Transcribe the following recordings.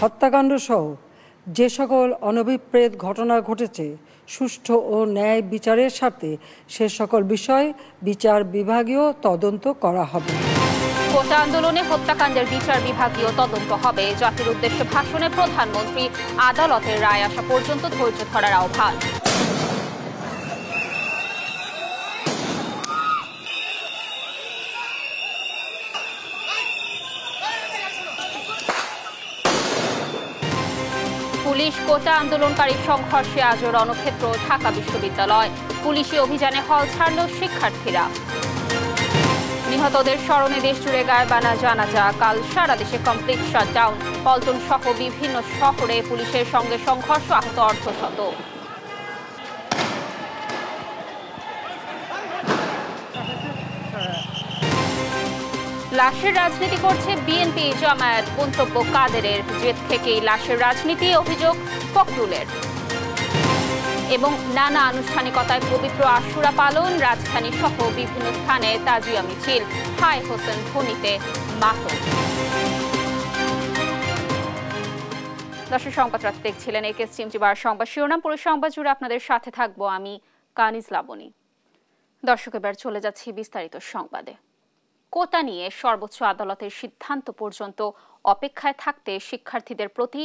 হত্যাকাণ্ড সহ যে সকল অনভিপ্রেত ঘটনা ঘটেছে সুষ্ঠু ও ন্যায় বিচারের সাথে সে সকল বিষয় বিচার বিভাগীয় তদন্ত করা হবে কোটা আন্দোলনে হত্যাকাণ্ডের বিচার বিভাগীয় তদন্ত হবে জাতির উদ্দেশ্যে ভাষণে প্রধানমন্ত্রী আদালতের রায় আসা পর্যন্ত ধৈর্য ধরার আহ্বান পুলিশ কোটা আন্দোলনকারী সংঘর্ষে আজ রণক্ষেত্র ঢাকা বিশ্ববিদ্যালয় পুলিশি অভিযানে হল ছাড়ল শিক্ষার্থীরা নিহতদের স্মরণে দেশ জুড়ে গায়েবানা যা কাল সারা দেশে কমপ্লিট শাটডাউন পল্টন সহ বিভিন্ন শহরে পুলিশের সঙ্গে সংঘর্ষ আহত অর্ধশত লাশের রাজনীতি করছে বিএনপি জামায়াত মন্তব্য কাদেরের জেদ থেকেই লাশের রাজনীতি অভিযোগ ফখরুলের এবং নানা আনুষ্ঠানিকতায় পবিত্র আশুরা পালন রাজধানী সহ বিভিন্ন স্থানে তাজুয়া মিছিল হায় হোসেন ধোনিতে মাহ দর্শক সংবাদ রাত দেখছিলেন একে চিমচিবার সংবাদ শিরোনাম পুরো সংবাদ জুড়ে আপনাদের সাথে থাকবো আমি কানিজ লাবণী দর্শক এবার চলে যাচ্ছি বিস্তারিত সংবাদে কোটা নিয়ে সর্বোচ্চ আদালতের সিদ্ধান্ত পর্যন্ত অপেক্ষায় থাকতে শিক্ষার্থীদের প্রতি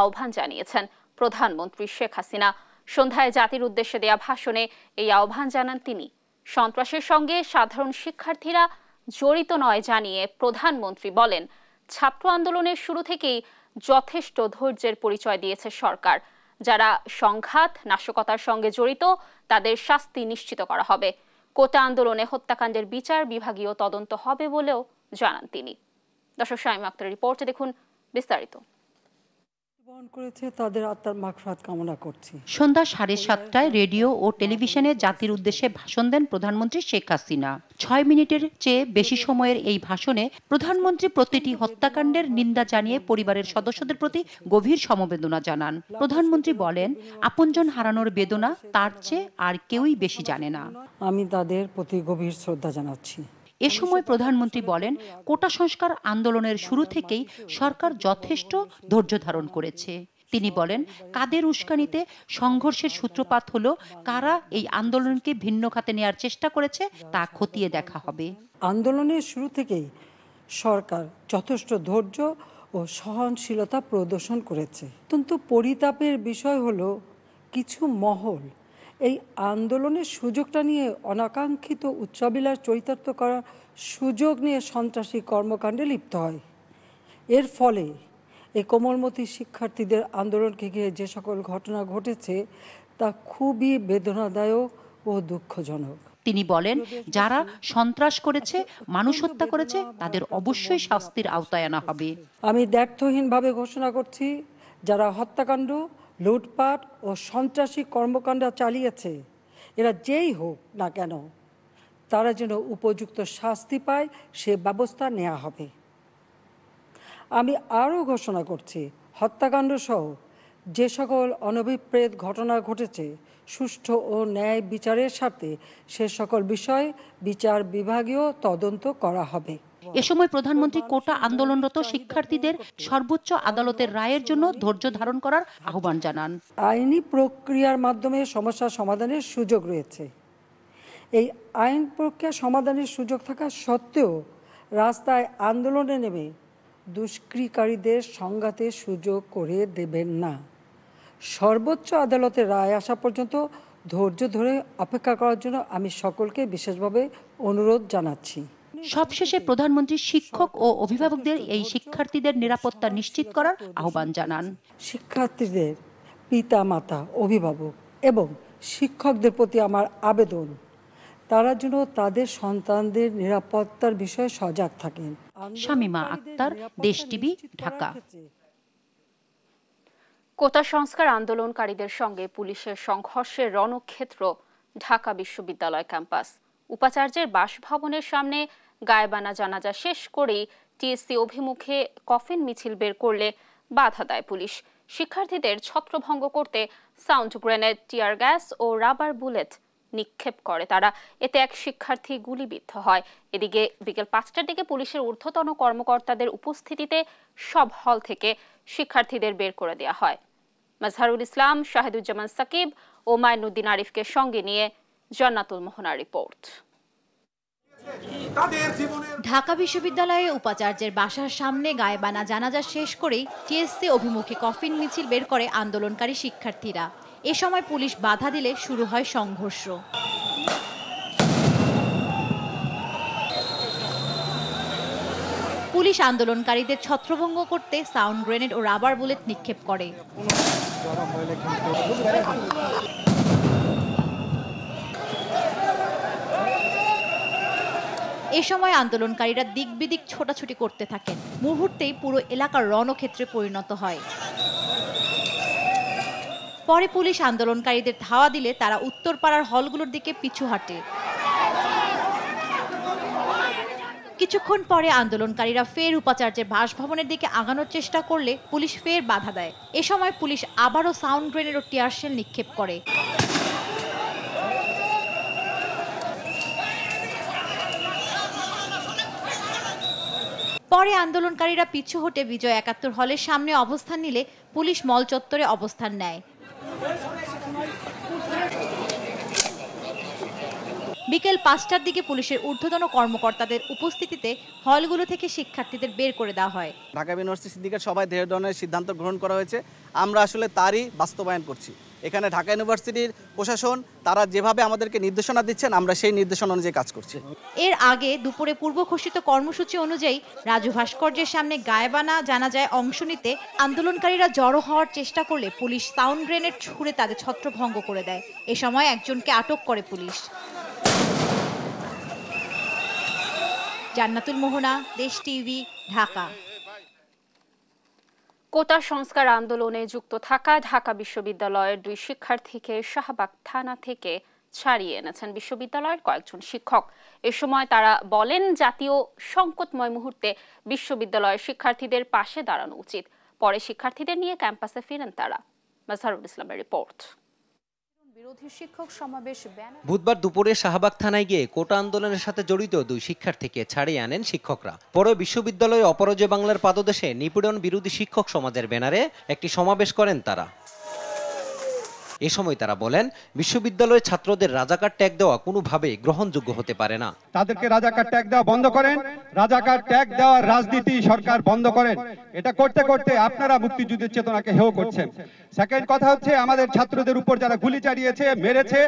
আহ্বান জানিয়েছেন প্রধানমন্ত্রী শেখ হাসিনা সন্ধ্যায় জাতির উদ্দেশ্যে দেয়া ভাষণে এই আহ্বান জানান তিনি সন্ত্রাসের সঙ্গে সাধারণ শিক্ষার্থীরা জড়িত নয় জানিয়ে প্রধানমন্ত্রী বলেন ছাত্র আন্দোলনের শুরু থেকেই যথেষ্ট ধৈর্যের পরিচয় দিয়েছে সরকার যারা সংঘাত নাশকতার সঙ্গে জড়িত তাদের শাস্তি নিশ্চিত করা হবে কোটা আন্দোলনে হত্যাকাণ্ডের বিচার বিভাগীয় তদন্ত হবে বলেও জানান তিনি দর্শক শাইম আক্তার রিপোর্টে দেখুন বিস্তারিত সন্ধ্যা সাড়ে সাতটায় রেডিও ও টেলিভিশনে জাতির উদ্দেশ্যে ভাষণ দেন প্রধানমন্ত্রী শেখ হাসিনা ছয় মিনিটের চেয়ে বেশি সময়ের এই ভাষণে প্রধানমন্ত্রী প্রতিটি হত্যাকাণ্ডের নিন্দা জানিয়ে পরিবারের সদস্যদের প্রতি গভীর সমবেদনা জানান প্রধানমন্ত্রী বলেন আপনজন হারানোর বেদনা তার চেয়ে আর কেউই বেশি জানে না আমি তাদের প্রতি গভীর শ্রদ্ধা জানাচ্ছি এ সময় প্রধানমন্ত্রী বলেন কোটা সংস্কার আন্দোলনের শুরু থেকেই সরকার যথেষ্ট ধৈর্য ধারণ করেছে তিনি বলেন কাদের উস্কানিতে সংঘর্ষের সূত্রপাত হলো কারা এই আন্দোলনকে ভিন্ন খাতে নেয়ার চেষ্টা করেছে তা খতিয়ে দেখা হবে আন্দোলনের শুরু থেকেই সরকার যথেষ্ট ধৈর্য ও সহনশীলতা প্রদর্শন করেছে কিন্তু পরিতাপের বিষয় হলো কিছু মহল এই আন্দোলনের সুযোগটা নিয়ে অনাকাঙ্ক্ষিত উচ্চাবিলাস চরিতার্থ করার সুযোগ নিয়ে সন্ত্রাসী কর্মকাণ্ডে লিপ্ত হয় এর ফলে এই কোমলমতি শিক্ষার্থীদের আন্দোলনকে ঘিরে যে সকল ঘটনা ঘটেছে তা খুবই বেদনাদায়ক ও দুঃখজনক তিনি বলেন যারা সন্ত্রাস করেছে মানুষ হত্যা করেছে তাদের অবশ্যই শাস্তির আওতায় আনা হবে আমি দ্ব্যর্থহীনভাবে ঘোষণা করছি যারা হত্যাকাণ্ড লুটপাট ও সন্ত্রাসী কর্মকাণ্ড চালিয়েছে এরা যেই হোক না কেন তারা যেন উপযুক্ত শাস্তি পায় সে ব্যবস্থা নেওয়া হবে আমি আরও ঘোষণা করছি হত্যাকাণ্ড সহ যে সকল অনভিপ্রেত ঘটনা ঘটেছে সুষ্ঠু ও ন্যায় বিচারের সাথে সে সকল বিষয় বিচার বিভাগীয় তদন্ত করা হবে এ সময় প্রধানমন্ত্রী কোটা আন্দোলনরত শিক্ষার্থীদের সর্বোচ্চ আদালতের রায়ের জন্য ধৈর্য ধারণ করার আহ্বান জানান আইনি প্রক্রিয়ার মাধ্যমে সমস্যা সমাধানের সুযোগ রয়েছে এই আইন প্রক্রিয়া সমাধানের সুযোগ থাকা সত্ত্বেও রাস্তায় আন্দোলনে নেমে দুষ্কৃকারীদের সংঘাতে সুযোগ করে দেবেন না সর্বোচ্চ আদালতের রায় আসা পর্যন্ত ধৈর্য ধরে অপেক্ষা করার জন্য আমি সকলকে বিশেষভাবে অনুরোধ জানাচ্ছি সবশেষে প্রধানমন্ত্রী শিক্ষক ও অভিভাবকদের এই শিক্ষার্থীদের নিরাপত্তা নিশ্চিত করার আহ্বান জানান শিক্ষার্থীদের পিতা মাতা অভিভাবক এবং শিক্ষকদের প্রতি আমার আবেদন তারা যেন তাদের সন্তানদের নিরাপত্তার বিষয়ে সজাগ থাকেন শামিমা আক্তার দেশ টিভি ঢাকা কোটা সংস্কার আন্দোলনকারীদের সঙ্গে পুলিশের সংঘর্ষের রণক্ষেত্র ঢাকা বিশ্ববিদ্যালয় ক্যাম্পাস উপাচার্যের বাসভবনের সামনে গায়েবানা জানাজা শেষ করেই টিএসসি অভিমুখে কফিন মিছিল বের করলে বাধা দেয় পুলিশ শিক্ষার্থীদের ছত্রভঙ্গ করতে সাউন্ড গ্রেনেড টিয়ার গ্যাস ও রাবার বুলেট নিক্ষেপ করে তারা এতে এক শিক্ষার্থী গুলিবিদ্ধ হয় এদিকে বিকেল পাঁচটার দিকে পুলিশের ঊর্ধ্বতন কর্মকর্তাদের উপস্থিতিতে সব হল থেকে শিক্ষার্থীদের বের করে দেওয়া হয় মজহারুল ইসলাম শাহিদুজ্জামান সাকিব ও মাইনুদ্দিন আরিফকে সঙ্গে নিয়ে জন্নাতুল মোহনার রিপোর্ট ঢাকা বিশ্ববিদ্যালয়ে উপাচার্যের বাসার সামনে গায়েবানা জানাজা শেষ করেই টিএসসি অভিমুখী কফিন মিছিল বের করে আন্দোলনকারী শিক্ষার্থীরা এ সময় পুলিশ বাধা দিলে শুরু হয় সংঘর্ষ পুলিশ আন্দোলনকারীদের ছত্রভঙ্গ করতে সাউন্ড গ্রেনেড ও রাবার বুলেট নিক্ষেপ করে এ সময় আন্দোলনকারীরা দিক বিদিক ছোটাছুটি করতে থাকেন মুহূর্তেই পুরো এলাকার রণক্ষেত্রে পরিণত হয় পরে পুলিশ আন্দোলনকারীদের ধাওয়া দিলে তারা উত্তরপাড়ার হলগুলোর দিকে পিছু হাঁটে কিছুক্ষণ পরে আন্দোলনকারীরা ফের উপাচার্যের বাসভবনের দিকে আগানোর চেষ্টা করলে পুলিশ ফের বাধা দেয় এ সময় পুলিশ আবারও সাউন্ড গ্রেনের ও টিয়ারশেল নিক্ষেপ করে পরে আন্দোলনকারীরা পিছু হটে বিজয় একাত্তর হলের সামনে অবস্থান নিলে পুলিশ মল চত্বরে অবস্থান নেয় বিকেল পাঁচটার দিকে পুলিশের ঊর্ধ্বতন কর্মকর্তাদের উপস্থিতিতে হলগুলো থেকে শিক্ষার্থীদের বের করে দেওয়া হয় ঢাকা ইউনিভার্সিটি সিন্ডিকেট সবাই ধরনের সিদ্ধান্ত গ্রহণ করা হয়েছে আমরা আসলে তারই বাস্তবায়ন করছি এখানে ঢাকা ইউনিভার্সিটির প্রশাসন তারা যেভাবে আমাদেরকে নির্দেশনা দিচ্ছেন আমরা সেই নির্দেশনা অনুযায়ী কাজ করছি এর আগে দুপুরে পূর্ব ঘোষিত কর্মসূচি অনুযায়ী রাজু ভাস্কর্যের সামনে গায়েবানা জানা যায় অংশ নিতে আন্দোলনকারীরা জড়ো হওয়ার চেষ্টা করলে পুলিশ সাউন্ড গ্রেনেড ছুড়ে তাদের ছত্রভঙ্গ করে দেয় এ সময় একজনকে আটক করে পুলিশ জান্নাতুল মোহনা দেশ টিভি ঢাকা কোটা সংস্কার আন্দোলনে যুক্ত থাকা ঢাকা বিশ্ববিদ্যালয়ের দুই শিক্ষার্থীকে শাহবাগ থানা থেকে ছাড়িয়ে এনেছেন বিশ্ববিদ্যালয়ের কয়েকজন শিক্ষক এ সময় তারা বলেন জাতীয় সংকটময় মুহূর্তে বিশ্ববিদ্যালয়ের শিক্ষার্থীদের পাশে দাঁড়ানো উচিত পরে শিক্ষার্থীদের নিয়ে ক্যাম্পাসে ফিরেন তারা মাজহারুল ইসলামের রিপোর্ট বুধবার দুপুরে শাহবাগ থানায় গিয়ে কোটা আন্দোলনের সাথে জড়িত দুই শিক্ষার্থীকে ছাড়িয়ে আনেন শিক্ষকরা পরে বিশ্ববিদ্যালয়ে অপরাজয় বাংলার পাদদেশে নিপীড়ন বিরোধী শিক্ষক সমাজের ব্যানারে একটি সমাবেশ করেন তারা এ সময় তারা বলেন বিশ্ববিদ্যালয়ে ছাত্রদের রাজাকার ট্যাগ দেওয়া কোনোভাবে গ্রহণযোগ্য হতে পারে না তাদেরকে রাজাকার ট্যাগ দেওয়া বন্ধ করেন রাজাকার ট্যাগ দেওয়ার রাজনীতি সরকার বন্ধ করেন এটা করতে করতে আপনারা মুক্তিযুদ্ধের চেতনাকে হেও করছেন সেকেন্ড কথা হচ্ছে আমাদের ছাত্রদের উপর যারা গুলি চালিয়েছে মেরেছে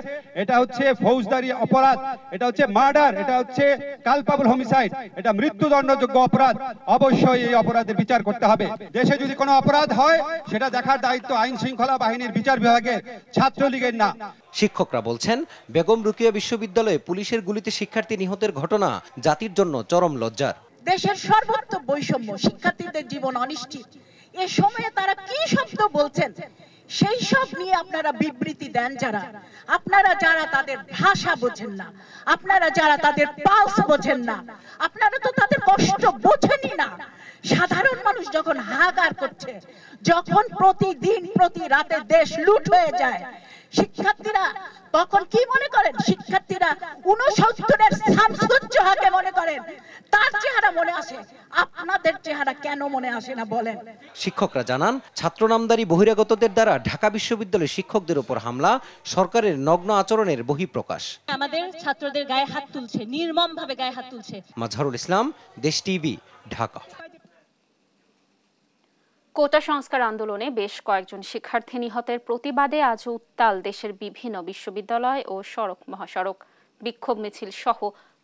এটা হচ্ছে ফৌজদারি অপরাধ এটা হচ্ছে মার্ডার এটা হচ্ছে কালপাবল হোমিসাইড এটা মৃত্যুদণ্ডযোগ্য অপরাধ অবশ্যই এই অপরাধের বিচার করতে হবে দেশে যদি কোনো অপরাধ হয় সেটা দেখার দায়িত্ব আইন শৃঙ্খলা বাহিনীর বিচার বিভাগের ছাত্রলীগের না শিক্ষকরা বলছেন বেগম রুকিয়া বিশ্ববিদ্যালয়ে পুলিশের গুলিতে শিক্ষার্থী নিহতের ঘটনা জাতির জন্য চরম লজ্জার দেশের সর্বত্র বৈষম্য শিক্ষার্থীদের জীবন অনিশ্চিত এ সময়ে তারা কি শব্দ বলছেন সেই সব নিয়ে আপনারা বিবৃতি দেন যারা আপনারা যারা তাদের ভাষা বোঝেন না আপনারা যারা তাদের পালস বোঝেন না আপনারা তো তাদের কষ্ট বোঝেনই না সাধারণ মানুষ যখন হাহাকার করছে যখন প্রতিদিন প্রতি রাতে দেশ লুট হয়ে যায় শিক্ষার্থীরা তখন কি মনে করেন শিক্ষার্থীরা উনসত্তরের শামসুজ্জোহাকে মনে করেন তার চেহারা মনে আসে আপনাদের চেহারা কেন মনে আসে না বলেন শিক্ষকরা জানান ছাত্র নামদারি বহিরাগতদের দ্বারা ঢাকা বিশ্ববিদ্যালয়ের শিক্ষকদের উপর হামলা সরকারের নগ্ন আচরণের বহিঃপ্রকাশ আমাদের ছাত্রদের গায়ে হাত তুলছে নির্মমভাবে গায়ে হাত তুলছে মাজহারুল ইসলাম দেশ টিভি ঢাকা কোটা সংস্কার আন্দোলনে বেশ কয়েকজন শিক্ষার্থী নিহতের প্রতিবাদে আজ উত্তাল দেশের বিভিন্ন বিশ্ববিদ্যালয় ও সড়ক মহাসড়ক বিক্ষোভ মিছিল সহ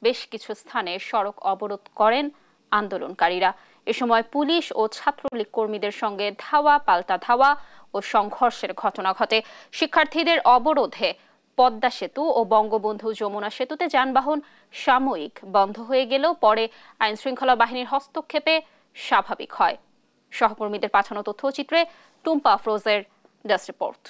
বেশ কিছু স্থানে সড়ক অবরোধ করেন আন্দোলনকারীরা এ সময় পুলিশ ও ছাত্রলীগ কর্মীদের সঙ্গে ধাওয়া পাল্টা ধাওয়া ও সংঘর্ষের ঘটনা ঘটে শিক্ষার্থীদের অবরোধে পদ্মা সেতু ও বঙ্গবন্ধু যমুনা সেতুতে যানবাহন সাময়িক বন্ধ হয়ে গেলেও পরে আইনশৃঙ্খলা বাহিনীর হস্তক্ষেপে স্বাভাবিক হয় সহকর্মীদের পাঠানো তথ্যচিত্রে টুম্পা ফ্রোজের ডেস্ক রিপোর্ট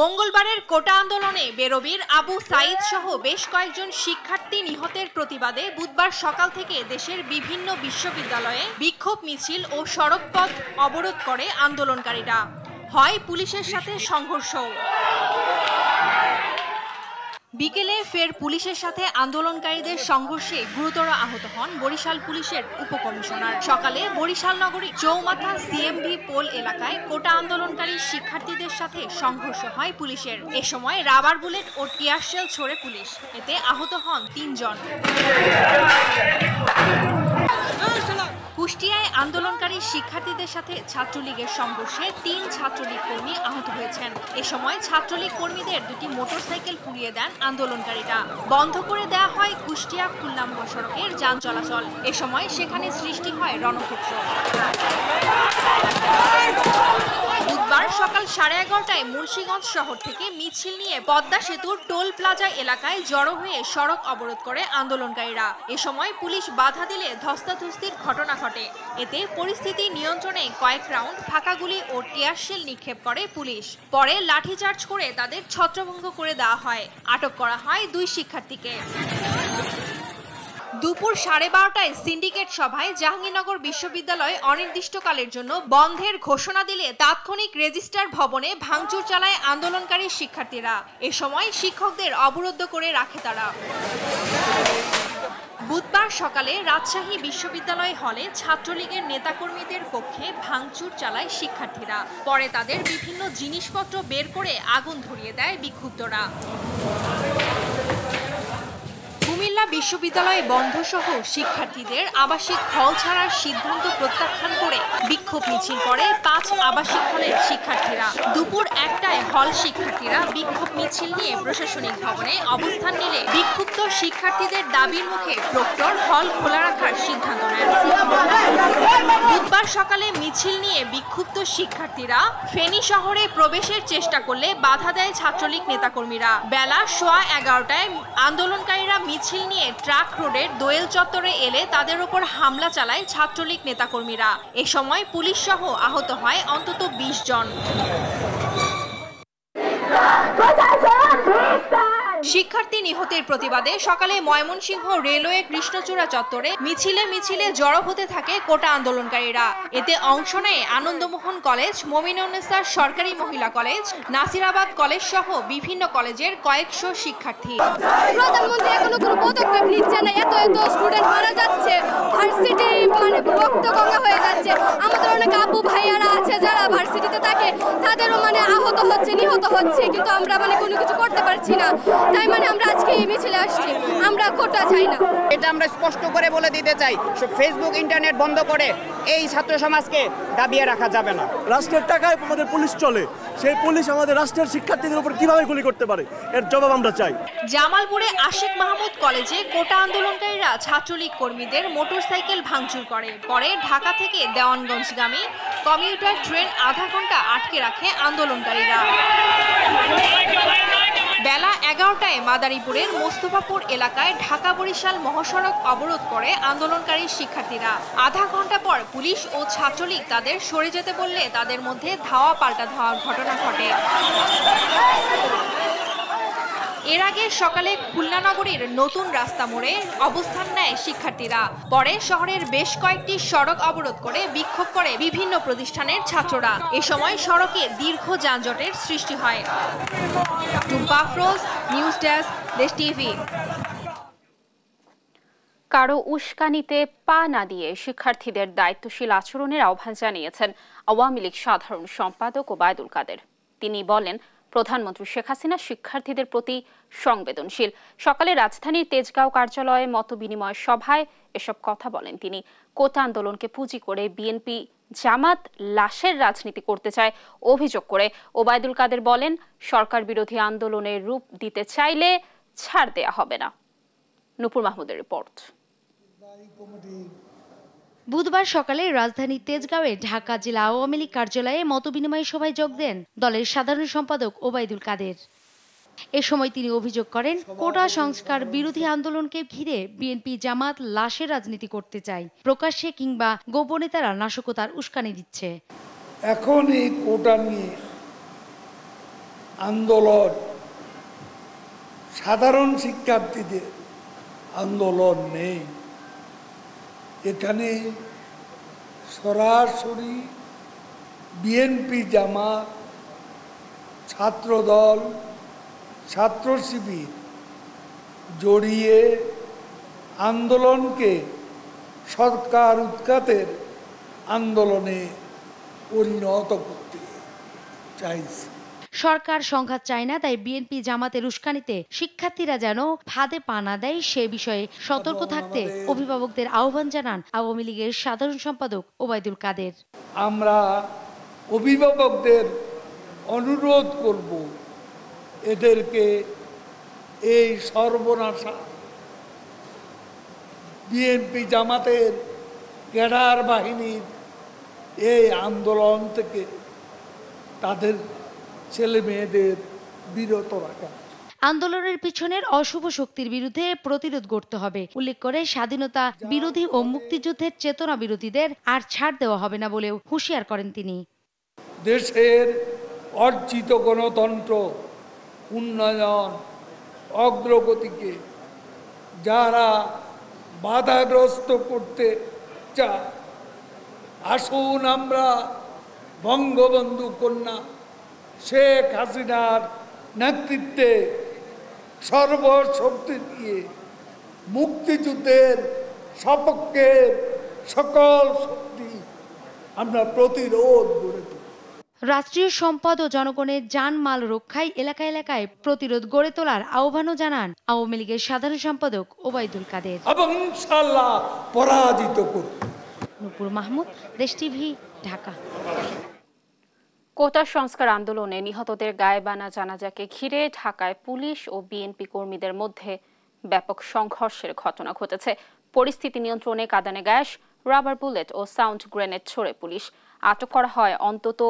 মঙ্গলবারের কোটা আন্দোলনে বেরবির আবু সাইদ সহ বেশ কয়েকজন শিক্ষার্থী নিহতের প্রতিবাদে বুধবার সকাল থেকে দেশের বিভিন্ন বিশ্ববিদ্যালয়ে বিক্ষোভ মিছিল ও সড়ক পথ অবরোধ করে আন্দোলনকারীরা হয় পুলিশের সাথে সংঘর্ষ বিকেলে ফের পুলিশের সাথে আন্দোলনকারীদের সংঘর্ষে গুরুতর আহত হন বরিশাল পুলিশের উপকমিশনার সকালে বরিশাল নগরী চৌমাথা সিএমভি পোল এলাকায় কোটা আন্দোলনকারী শিক্ষার্থীদের সাথে সংঘর্ষ হয় পুলিশের এ সময় রাবার বুলেট ও টিয়ারশেল ছড়ে পুলিশ এতে আহত হন তিনজন কুষ্টিয়ায় আন্দোলনকারী শিক্ষার্থীদের সাথে ছাত্রলীগের সংঘর্ষে তিন ছাত্রলীগ কর্মী আহত হয়েছেন এ সময় ছাত্রলীগ কর্মীদের দুটি মোটরসাইকেল পুড়িয়ে দেন আন্দোলনকারীরা বন্ধ করে দেয়া হয় কুষ্টিয়া খুলনা মহাসড়কের যান চলাচল এ সময় সেখানে সৃষ্টি হয় রণক্ষেত্র বুধবার সকাল সাড়ে এগারোটায় মুন্সীগঞ্জ শহর থেকে মিছিল নিয়ে পদ্মা সেতুর টোল প্লাজা এলাকায় জড়ো হয়ে সড়ক অবরোধ করে আন্দোলনকারীরা এ সময় পুলিশ বাধা দিলে ধস্তাধস্তির ঘটনা ঘটে এতে পরিস্থিতি নিয়ন্ত্রণে কয়েক রাউন্ড ফাঁকা গুলি ও টিয়ারশেল নিক্ষেপ করে পুলিশ পরে লাঠিচার্জ করে তাদের ছত্রভঙ্গ করে দেওয়া হয় আটক করা হয় দুই শিক্ষার্থীকে দুপুর সাড়ে বারোটায় সিন্ডিকেট সভায় জাহাঙ্গীরনগর বিশ্ববিদ্যালয় অনির্দিষ্টকালের জন্য বন্ধের ঘোষণা দিলে তাৎক্ষণিক রেজিস্ট্রার ভবনে ভাঙচুর চালায় আন্দোলনকারী শিক্ষার্থীরা এ সময় শিক্ষকদের অবরুদ্ধ করে রাখে তারা বুধবার সকালে রাজশাহী বিশ্ববিদ্যালয় হলে ছাত্রলীগের নেতাকর্মীদের পক্ষে ভাঙচুর চালায় শিক্ষার্থীরা পরে তাদের বিভিন্ন জিনিসপত্র বের করে আগুন ধরিয়ে দেয় বিক্ষুব্ধরা বিশ্ববিদ্যালয়ে সহ শিক্ষার্থীদের আবাসিক হল ছাড়ার সিদ্ধান্ত প্রত্যাখ্যান করে বিক্ষোভ মিছিল করে পাঁচ আবাসিক হলের শিক্ষার্থীরা দুপুর একটায় হল শিক্ষার্থীরা বিক্ষোভ মিছিল নিয়ে প্রশাসনিক ভবনে অবস্থান নিলে বিক্ষুব্ধ শিক্ষার্থীদের দাবির মুখে প্রক্টর হল খোলা রাখার সিদ্ধান্ত নেন বুধবার সকালে মিছিল নিয়ে বিক্ষুব্ধ শিক্ষার্থীরা ফেনী শহরে প্রবেশের চেষ্টা করলে বাধা দেয় ছাত্রলীগ নেতাকর্মীরা বেলা সোয়া এগারোটায় আন্দোলনকারীরা মিছিল নিয়ে নিয়ে ট্রাক রোডের দোয়েল চত্বরে এলে তাদের ওপর হামলা চালায় ছাত্রলীগ নেতাকর্মীরা এ সময় পুলিশ সহ আহত হয় অন্তত বিশ জন শিক্ষার্থী নিহতের প্রতিবাদে সকালে ময়মনসিংহ রেলওয়ে কৃষ্ণচূড়া চত্বরে মিছিলে মিছিলে জড়ো হতে থাকে কোটা আন্দোলনকারীরা এতে অংশ নেয় আনন্দমোহন কলেজ মমিনুন্নেসা সরকারি মহিলা কলেজ নাসিরাবাদ কলেজ সহ বিভিন্ন কলেজের কয়েকশো শিক্ষার্থী প্রধানমন্ত্রী এখনো কোনো পদক্ষেপ নিচ্ছে না এত এত স্টুডেন্ট মারা যাচ্ছে ভার্সিটি মানে রক্ত গঙ্গা হয়ে যাচ্ছে আমাদের অনেক আবু ভাইয়ারা আছে যারা ভার্সিটিতে থাকে তাদেরও মানে আহত হচ্ছে নিহত হচ্ছে কিন্তু আমরা মানে কোনো কিছু করতে পারছি না তাই মানে আমরা আজকে এই মিছিলে আসছি আমরা কোটা চাই না এটা আমরা স্পষ্ট করে বলে দিতে চাই ফেসবুক ইন্টারনেট বন্ধ করে এই ছাত্র সমাজকে দাবিয়ে রাখা যাবে না রাষ্ট্রের টাকায় আমাদের পুলিশ চলে সেই পুলিশ আমাদের রাষ্ট্রের শিক্ষার্থীদের উপর কিভাবে গুলি করতে পারে এর জবাব আমরা চাই জামালপুরে আশিক মাহমুদ কলেজে কোটা আন্দোলনকারীরা ছাত্রলীগ কর্মীদের মোটরসাইকেল ভাঙচুর করে পরে ঢাকা থেকে দেওয়ানগঞ্জগামী কমিউটার ট্রেন আধা ঘন্টা আটকে রাখে আন্দোলনকারীরা বেলা এগারোটায় মাদারীপুরের মোস্তফাপুর এলাকায় ঢাকা বরিশাল মহাসড়ক অবরোধ করে আন্দোলনকারী শিক্ষার্থীরা আধা ঘন্টা পর পুলিশ ও ছাত্রলীগ তাদের সরে যেতে বললে তাদের মধ্যে ধাওয়া পাল্টা ধাওয়ার ঘটনা ঘটে এর আগে সকালে খুলনা নগরীর নতুন রাস্তা মোড়ে অবস্থান নেয় শিক্ষার্থীরা পরে শহরের বেশ কয়েকটি সড়ক অবরোধ করে বিক্ষোভ করে বিভিন্ন প্রতিষ্ঠানের ছাত্ররা এ সময় সড়কে দীর্ঘ যানজটের সৃষ্টি হয় নিউজ ডেস্ক টিভি কারো উস্কানিতে পা না দিয়ে শিক্ষার্থীদের দায়িত্বশীল আচরণের আহ্বান জানিয়েছেন আওয়ামী লীগ সাধারণ সম্পাদক ওবায়দুল কাদের তিনি বলেন প্রধানমন্ত্রী শেখ হাসিনা শিক্ষার্থীদের প্রতি সংবেদনশীল সকালে রাজধানীর তেজগাঁও কার্যালয়ে মত বিনিময় সভায় এসব কথা বলেন তিনি কোটা আন্দোলনকে পুঁজি করে বিএনপি জামাত লাশের রাজনীতি করতে চায় অভিযোগ করে ওবায়দুল কাদের বলেন সরকার বিরোধী আন্দোলনের রূপ দিতে চাইলে ছাড় দেয়া হবে না নুপুর মাহমুদের রিপোর্ট বুধবার সকালে রাজধানীর তেজগাঁওয়ে ঢাকা জেলা আওয়ামী লীগ কার্যালয়ে মতবিনিময় সভায় যোগ দেন দলের সাধারণ সম্পাদক ওবায়দুল কাদের এ সময় তিনি অভিযোগ করেন কোটা সংস্কার বিরোধী আন্দোলনকে ঘিরে বিএনপি জামাত লাশের রাজনীতি করতে চায় প্রকাশ্যে কিংবা গোপনে তারা নাশকতার উস্কানি দিচ্ছে এখন এই কোটা নিয়ে আন্দোলন সাধারণ শিক্ষার্থীদের আন্দোলন নেই এখানে সরাসরি বিএনপি জামা ছাত্রদল ছাত্র শিবির জড়িয়ে আন্দোলনকে সরকার উৎখাতের আন্দোলনে পরিণত করতে চাইছে সরকার সংঘাত চায় না তাই বিএনপি জামাতের উস্কানিতে শিক্ষার্থীরা যেন ফাঁদে পানা দেয় সে বিষয়ে সতর্ক থাকতে অভিভাবকদের আহ্বান জানান আওয়ামী লীগের সাধারণ সম্পাদক ওবায়দুল কাদের আমরা অভিভাবকদের অনুরোধ করব এদেরকে এই সর্বনাশা বিএনপি জামাতের ক্যাডার বাহিনীর এই আন্দোলন থেকে তাদের ছেলে মেয়েদের বিরত রাখা আন্দোলনের পিছনের অশুভ শক্তির বিরুদ্ধে প্রতিরোধ গড়তে হবে উল্লেখ করে স্বাধীনতা বিরোধী ও মুক্তিযুদ্ধের চেতনা বিরোধীদের আর ছাড় দেওয়া হবে না বলেও হুঁশিয়ার করেন তিনি দেশের অর্জিত গণতন্ত্র উন্নয়ন অগ্রগতিকে যারা বাধাগ্রস্ত করতে চায় আসুন আমরা বঙ্গবন্ধু কন্যা শেখ হাসিনার নেতৃত্বে সর্বশক্তি দিয়ে মুক্তিযুদ্ধের সপক্ষে সকল শক্তি আমরা প্রতিরোধ করে রাষ্ট্রীয় সম্পদ ও জনগণের জানমাল রক্ষায় এলাকা এলাকায় প্রতিরোধ গড়ে তোলার আহ্বানও জানান আওয়ামী লীগের সাধারণ সম্পাদক ওবায়দুল কাদের এবং পরাজিত নূপুর মাহমুদ দেশ টিভি ঢাকা কোটা সংস্কার আন্দোলনে নিহতদের গায়েবানা জানাজাকে ঘিরে ঢাকায় পুলিশ ও বিএনপি কর্মীদের মধ্যে ব্যাপক সংঘর্ষের ঘটনা ঘটেছে পরিস্থিতি নিয়ন্ত্রণে কাদানে গ্যাস রাবার বুলেট ও সাউন্ড গ্রেনেড ছড়ে পুলিশ আটক করা হয় অন্তত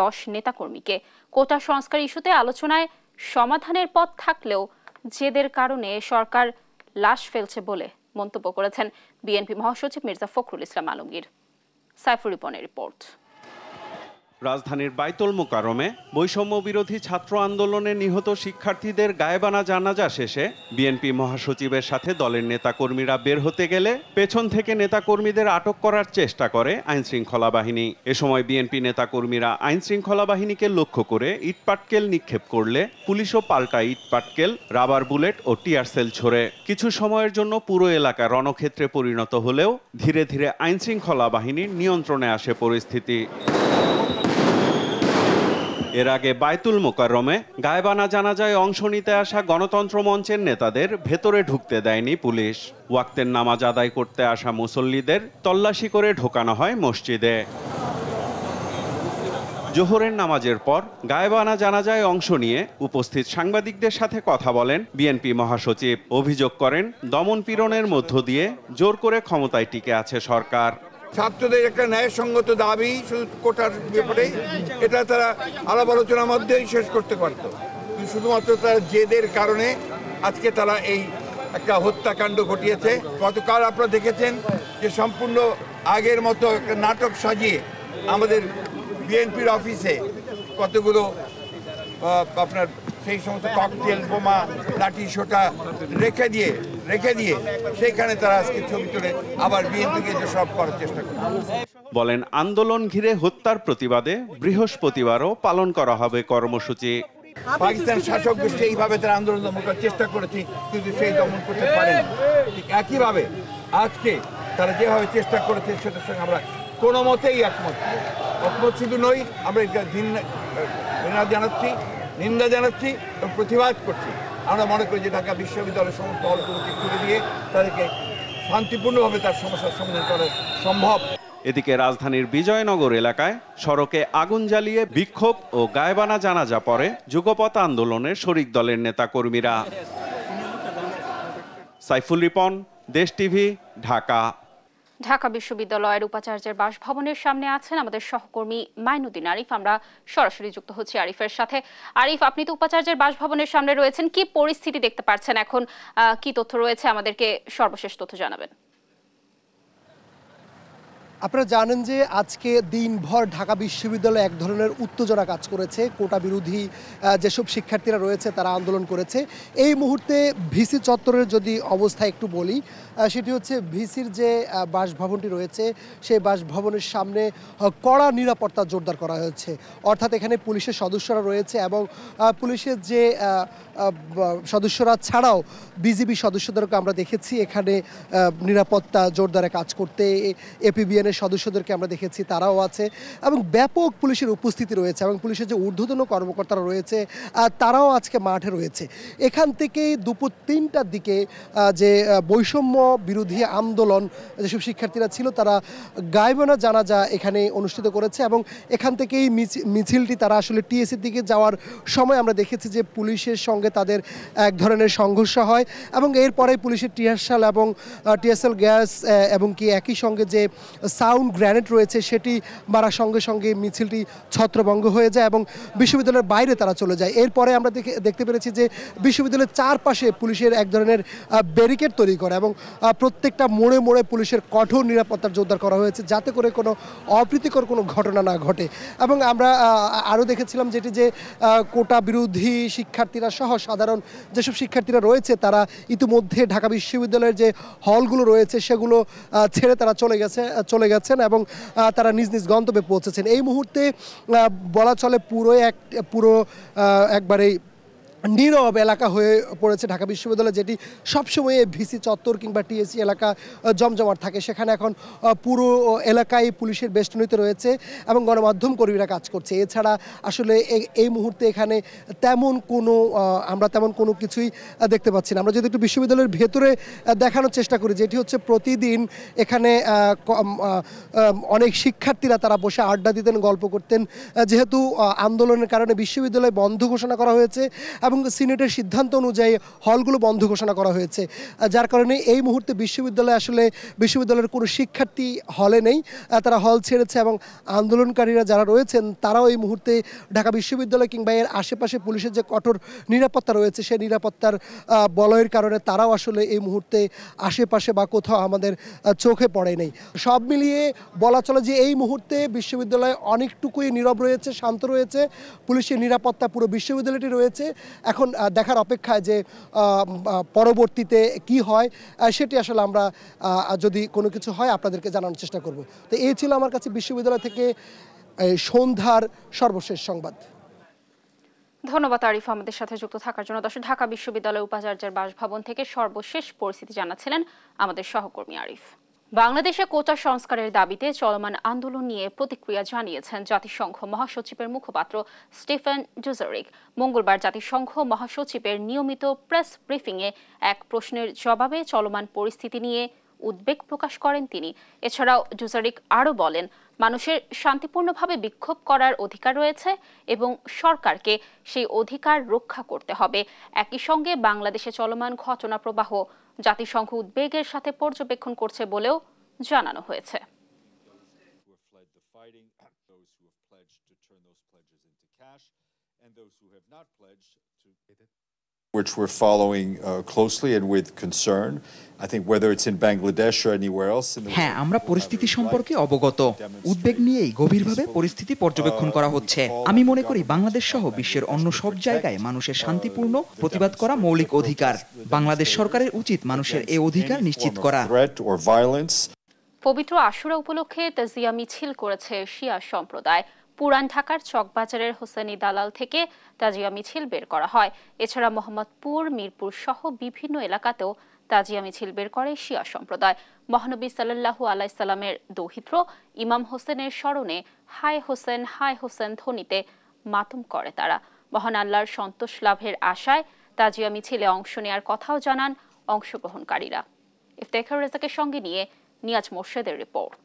দশ নেতাকর্মীকে কোটা সংস্কার ইস্যুতে আলোচনায় সমাধানের পথ থাকলেও জেদের কারণে সরকার লাশ ফেলছে বলে মন্তব্য করেছেন বিএনপি মহাসচিব মির্জা ফখরুল ইসলাম আলমগীর সাইফুর রিপনের রিপোর্ট রাজধানীর বাইতল মোকারমে বৈষম্য বিরোধী ছাত্র আন্দোলনে নিহত শিক্ষার্থীদের গায়েবানা জানাজা শেষে বিএনপি মহাসচিবের সাথে দলের নেতাকর্মীরা বের হতে গেলে পেছন থেকে নেতাকর্মীদের আটক করার চেষ্টা করে আইনশৃঙ্খলা বাহিনী এ সময় বিএনপি নেতাকর্মীরা আইনশৃঙ্খলা বাহিনীকে লক্ষ্য করে ইটপাটকেল নিক্ষেপ করলে পুলিশও পাল্টা ইটপাটকেল রাবার বুলেট ও টিয়ারসেল ছোড়ে কিছু সময়ের জন্য পুরো এলাকা রণক্ষেত্রে পরিণত হলেও ধীরে ধীরে আইনশৃঙ্খলা বাহিনীর নিয়ন্ত্রণে আসে পরিস্থিতি এর আগে বায়তুল মোকাররমে গায়বানা জানাজায় অংশ নিতে আসা গণতন্ত্র মঞ্চের নেতাদের ভেতরে ঢুকতে দেয়নি পুলিশ ওয়াক্তের নামাজ আদায় করতে আসা মুসল্লিদের তল্লাশি করে ঢোকানো হয় মসজিদে জোহরের নামাজের পর গায়েবানা জানাজায় অংশ নিয়ে উপস্থিত সাংবাদিকদের সাথে কথা বলেন বিএনপি মহাসচিব অভিযোগ করেন দমন পীড়নের মধ্য দিয়ে জোর করে ক্ষমতায় টিকে আছে সরকার ছাত্রদের একটা ন্যায়সঙ্গত দাবি শুধু কোটার ব্যাপারে এটা তারা আলাপ আলোচনার মধ্যেই শেষ করতে পারত শুধুমাত্র তারা জেদের কারণে আজকে তারা এই একটা হত্যাকাণ্ড ঘটিয়েছে গতকাল আপনারা দেখেছেন যে সম্পূর্ণ আগের মতো একটা নাটক সাজিয়ে আমাদের বিএনপির অফিসে কতগুলো আপনার সেই সমস্ত ককটেল বোমা লাঠি সোটা রেখে দিয়ে রেখে দিয়ে সেইখানে তারা আজকে ছবি তুলে আবার বিএনপিকে সব করার চেষ্টা করে বলেন আন্দোলন ঘিরে হত্যার প্রতিবাদে বৃহস্পতিবারও পালন করা হবে কর্মসূচি পাকিস্তান শাসক গোষ্ঠী এইভাবে তারা আন্দোলন দমন করার চেষ্টা করেছে কিন্তু সেই দমন করতে পারেনি ঠিক একইভাবে আজকে তারা যেভাবে চেষ্টা করেছে সেটার সঙ্গে আমরা কোনো মতেই একমত একমত শুধু নই আমরা এটা জানাচ্ছি নিন্দা জানাচ্ছি এবং প্রতিবাদ করছি আমরা মনে করি যে ঢাকা বিশ্ববিদ্যালয়ের সমস্ত হলগুলোকে খুলে দিয়ে তাদেরকে শান্তিপূর্ণভাবে তার সমস্যার সমাধান করা সম্ভব এদিকে রাজধানীর বিজয়নগর এলাকায় সড়কে আগুন জ্বালিয়ে বিক্ষোভ ও গায়বানা জানাজা পরে যুগপথ আন্দোলনের শরিক দলের নেতাকর্মীরা সাইফুল রিপন দেশ টিভি ঢাকা ঢাকা বিশ্ববিদ্যালয়ের উপাচার্যের বাসভবনের সামনে আছেন আমাদের সহকর্মী মাইনুদ্দিন আরিফ আমরা সরাসরি যুক্ত হচ্ছি আরিফের সাথে আরিফ আপনি তো উপাচার্যের বাসভবনের সামনে রয়েছেন কি পরিস্থিতি দেখতে পাচ্ছেন এখন কি তথ্য রয়েছে আমাদেরকে সর্বশেষ তথ্য জানাবেন আপনারা জানেন যে আজকে দিনভর ঢাকা বিশ্ববিদ্যালয়ে এক ধরনের উত্তেজনা কাজ করেছে কোটা বিরোধী যেসব শিক্ষার্থীরা রয়েছে তারা আন্দোলন করেছে এই মুহূর্তে ভিসি চত্বরের যদি অবস্থা একটু বলি সেটি হচ্ছে ভিসির যে বাসভবনটি রয়েছে সেই বাসভবনের সামনে কড়া নিরাপত্তা জোরদার করা হয়েছে অর্থাৎ এখানে পুলিশের সদস্যরা রয়েছে এবং পুলিশের যে সদস্যরা ছাড়াও বিজিবি সদস্যদেরকে আমরা দেখেছি এখানে নিরাপত্তা জোরদারে কাজ করতে এপিবিএনের সদস্যদেরকে আমরা দেখেছি তারাও আছে এবং ব্যাপক পুলিশের উপস্থিতি রয়েছে এবং পুলিশের যে ঊর্ধ্বতন কর্মকর্তারা রয়েছে তারাও আজকে মাঠে রয়েছে এখান থেকে দুপুর তিনটার দিকে যে বৈষম্য বিরোধী আন্দোলন যেসব শিক্ষার্থীরা ছিল তারা গায়বানা জানাজা এখানে অনুষ্ঠিত করেছে এবং এখান থেকেই মিছিলটি তারা আসলে টিএসির দিকে যাওয়ার সময় আমরা দেখেছি যে পুলিশের সঙ্গে সঙ্গে তাদের এক ধরনের সংঘর্ষ হয় এবং এরপরে পুলিশের টিয়ারশাল এবং টিয়ারশাল গ্যাস এবং কি একই সঙ্গে যে সাউন্ড গ্র্যানেড রয়েছে সেটি মারা সঙ্গে সঙ্গে মিছিলটি ছত্রভঙ্গ হয়ে যায় এবং বিশ্ববিদ্যালয়ের বাইরে তারা চলে যায় এরপরে আমরা দেখে দেখতে পেরেছি যে বিশ্ববিদ্যালয়ের চারপাশে পুলিশের এক ধরনের ব্যারিকেড তৈরি করা এবং প্রত্যেকটা মোড়ে মোড়ে পুলিশের কঠোর নিরাপত্তার জোরদার করা হয়েছে যাতে করে কোনো অপ্রীতিকর কোনো ঘটনা না ঘটে এবং আমরা আরও দেখেছিলাম যেটি যে কোটা বিরোধী শিক্ষার্থীরা সহ সাধারণ যেসব শিক্ষার্থীরা রয়েছে তারা ইতিমধ্যে ঢাকা বিশ্ববিদ্যালয়ের যে হলগুলো রয়েছে সেগুলো ছেড়ে তারা চলে গেছে চলে গেছেন এবং তারা নিজ নিজ গন্তব্যে পৌঁছেছেন এই মুহূর্তে বলা চলে পুরো এক পুরো একবারেই নীরব এলাকা হয়ে পড়েছে ঢাকা বিশ্ববিদ্যালয় যেটি সবসময় ভিসি চত্বর কিংবা টিএসি এলাকা জমজমাট থাকে সেখানে এখন পুরো এলাকায় পুলিশের বেষ্টনীতে রয়েছে এবং গণমাধ্যম কর্মীরা কাজ করছে এছাড়া আসলে এই মুহূর্তে এখানে তেমন কোনো আমরা তেমন কোনো কিছুই দেখতে পাচ্ছি না আমরা যদি একটু বিশ্ববিদ্যালয়ের ভেতরে দেখানোর চেষ্টা করি যেটি হচ্ছে প্রতিদিন এখানে অনেক শিক্ষার্থীরা তারা বসে আড্ডা দিতেন গল্প করতেন যেহেতু আন্দোলনের কারণে বিশ্ববিদ্যালয় বন্ধ ঘোষণা করা হয়েছে এবং সিনেটের সিদ্ধান্ত অনুযায়ী হলগুলো বন্ধ ঘোষণা করা হয়েছে যার কারণে এই মুহূর্তে বিশ্ববিদ্যালয়ে আসলে বিশ্ববিদ্যালয়ের কোনো শিক্ষার্থী হলে নেই তারা হল ছেড়েছে এবং আন্দোলনকারীরা যারা রয়েছেন তারাও এই মুহূর্তে ঢাকা বিশ্ববিদ্যালয় কিংবা এর আশেপাশে পুলিশের যে কঠোর নিরাপত্তা রয়েছে সেই নিরাপত্তার বলয়ের কারণে তারাও আসলে এই মুহূর্তে আশেপাশে বা কোথাও আমাদের চোখে পড়ে নেই সব মিলিয়ে বলা চলে যে এই মুহূর্তে বিশ্ববিদ্যালয় অনেকটুকুই নীরব রয়েছে শান্ত রয়েছে পুলিশের নিরাপত্তা পুরো বিশ্ববিদ্যালয়টি রয়েছে এখন দেখার অপেক্ষায় যে পরবর্তীতে কি হয় সেটি আসলে আমরা যদি কোনো কিছু হয় আপনাদেরকে জানানোর চেষ্টা করব তো এই ছিল আমার কাছে বিশ্ববিদ্যালয় থেকে সন্ধ্যার সর্বশেষ সংবাদ ধন্যবাদ আরিফ আমাদের সাথে যুক্ত থাকার জন্য দর্শক ঢাকা বিশ্ববিদ্যালয় উপাচার্যের বাসভবন থেকে সর্বশেষ পরিস্থিতি জানাচ্ছিলেন আমাদের সহকর্মী আরিফ বাংলাদেশে কোটা সংস্কারের দাবিতে চলমান আন্দোলন নিয়ে প্রতিক্রিয়া জানিয়েছেন জাতিসংঘ মহাসচিবের মুখপাত্র স্টিফেন ডুজারিক মঙ্গলবার জাতিসংঘ মহাসচিবের নিয়মিত প্রেস ব্রিফিংয়ে এক প্রশ্নের জবাবে চলমান পরিস্থিতি নিয়ে উদ্বেগ প্রকাশ করেন তিনি এছাড়াও ডুজারিক আরও বলেন মানুষের শান্তিপূর্ণভাবে বিক্ষোভ করার অধিকার রয়েছে এবং সরকারকে সেই অধিকার রক্ষা করতে হবে একই সঙ্গে বাংলাদেশে চলমান ঘটনা প্রবাহ জাতিসংঘ উদ্বেগের সাথে পর্যবেক্ষণ করছে বলেও জানানো হয়েছে which we're following uh, closely and with concern. I think whether it's in In Bangladesh or anywhere else. the হ্যাঁ আমরা uh, পরিস্থিতি সম্পর্কে অবগত উদ্বেগ নিয়েই গভীরভাবে পরিস্থিতি uh, পর্যবেক্ষণ করা হচ্ছে আমি মনে করি বাংলাদেশ সহ বিশ্বের অন্য সব জায়গায় uh, মানুষের শান্তিপূর্ণ প্রতিবাদ করা মৌলিক অধিকার বাংলাদেশ সরকারের উচিত মানুষের এই অধিকার নিশ্চিত করা পবিত্র আশুরা উপলক্ষে তাজিয়া মিছিল করেছে শিয়া সম্প্রদায় পুরান ঢাকার চকবাজারের হোসেনি দালাল থেকে তাজিয়া মিছিল বের করা হয় এছাড়া মোহাম্মদপুর মিরপুর সহ বিভিন্ন এলাকাতেও তাজিয়া মিছিল বের করে শিয়া সম্প্রদায় মহানবী সাল্লাহু আলাইসাল্লামের দৌহিত্র ইমাম হোসেনের স্মরণে হায় হোসেন হায় হোসেন ধ্বনিতে মাতম করে তারা মহান আল্লাহর সন্তোষ লাভের আশায় তাজিয়া মিছিলে অংশ নেয়ার কথাও জানান অংশগ্রহণকারীরা ইফতেখার রেজাকের সঙ্গে নিয়ে নিয়াজ মোর্শেদের রিপোর্ট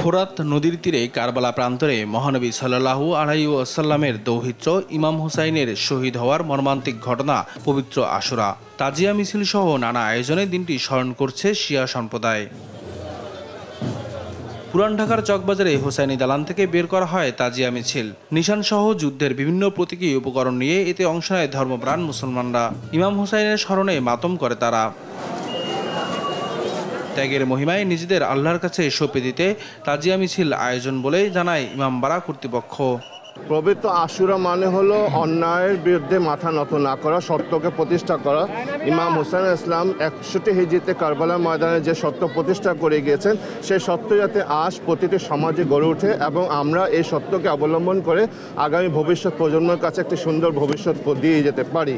ফোরাত নদীর তীরে কারবালা প্রান্তরে মহানবী সাল্লাহু আলাই সাল্লামের দৌহিত্র ইমাম হুসাইনের শহীদ হওয়ার মর্মান্তিক ঘটনা পবিত্র আশুরা তাজিয়া মিছিল সহ নানা আয়োজনে দিনটি স্মরণ করছে শিয়া সম্প্রদায় পুরান ঢাকার চকবাজারে হোসাইনি দালান থেকে বের করা হয় তাজিয়া মিছিল নিশানসহ যুদ্ধের বিভিন্ন প্রতীকী উপকরণ নিয়ে এতে অংশ নেয় ধর্মপ্রাণ মুসলমানরা ইমাম হুসাইনের স্মরণে মাতম করে তারা ত্যাগের মহিমায় নিজেদের আল্লাহর কাছে সঁপে দিতে তাজিয়া মিছিল আয়োজন বলে জানায় ইমামবাড়া কর্তৃপক্ষ প্রবৃত্ত আশুরা মানে হলো অন্যায়ের বিরুদ্ধে মাথা নত না করা সত্যকে প্রতিষ্ঠা করা ইমাম হুসেন ইসলাম একষট্টি হিজিতে কারবালা ময়দানে যে সত্য প্রতিষ্ঠা করে গিয়েছেন সেই সত্য যাতে আজ প্রতিটি সমাজে গড়ে ওঠে এবং আমরা এই সত্যকে অবলম্বন করে আগামী ভবিষ্যৎ প্রজন্মের কাছে একটি সুন্দর ভবিষ্যৎ দিয়ে যেতে পারি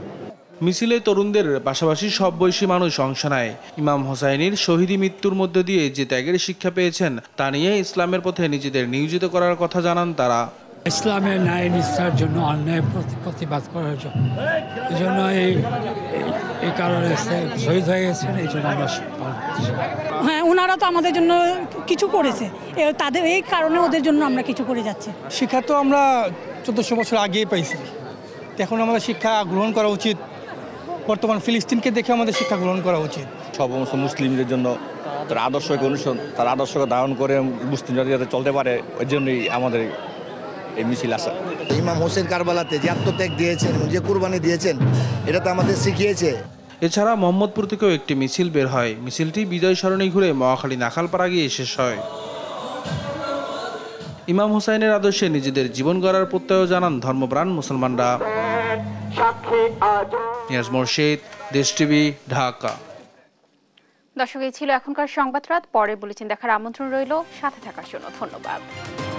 মিছিলে তরুণদের পাশাপাশি সব বয়সী মানুষ অংশ নেয় ইমাম হোসাইনির শহীদী মৃত্যুর মধ্য দিয়ে যে ত্যাগের শিক্ষা পেয়েছেন তা নিয়ে ইসলামের পথে নিজেদের নিয়োজিত করার কথা জানান তারা ইসলামের ন্যায় নিষ্ঠার জন্য অন্যায় প্রতিবাদ করার জন্য এই জন্য এই এই কারণে শহীদ হয়ে গেছেন এই জন্য আমরা হ্যাঁ ওনারা তো আমাদের জন্য কিছু করেছে তাদের এই কারণে ওদের জন্য আমরা কিছু করে যাচ্ছি শিক্ষা তো আমরা চোদ্দোশো বছর আগেই পাইছি এখন আমাদের শিক্ষা গ্রহণ করা উচিত বর্তমান ফিলিস্তিনকে দেখে আমাদের শিক্ষা গ্রহণ করা উচিত সমস্ত মুসলিমদের জন্য তার আদর্শকে অনুসরণ তার আদর্শকে ধারণ করে মুসলিম জাতি যাতে চলতে পারে ওই জন্যই আমাদের এই মিছিল আসা ইমাম হোসেন কারবালাতে যে আত্মত্যাগ দিয়েছেন যে কুরবানি দিয়েছেন এটা তো আমাদের শিখিয়েছে এছাড়া মোহাম্মদপুর থেকেও একটি মিছিল বের হয় মিছিলটি বিজয় সরণি ঘুরে মহাখালী নাখালপাড়া গিয়ে শেষ হয় ইমাম হুসাইনের আদর্শে নিজেদের জীবন গড়ার প্রত্যয় জানান ধর্মপ্রাণ মুসলমানরা নিয়াজ মোর্শিদ দেশ টিভি ঢাকা দর্শক এই ছিল এখনকার সংবাদ রাত পরে বলেছেন দেখার আমন্ত্রণ রইল সাথে থাকার জন্য ধন্যবাদ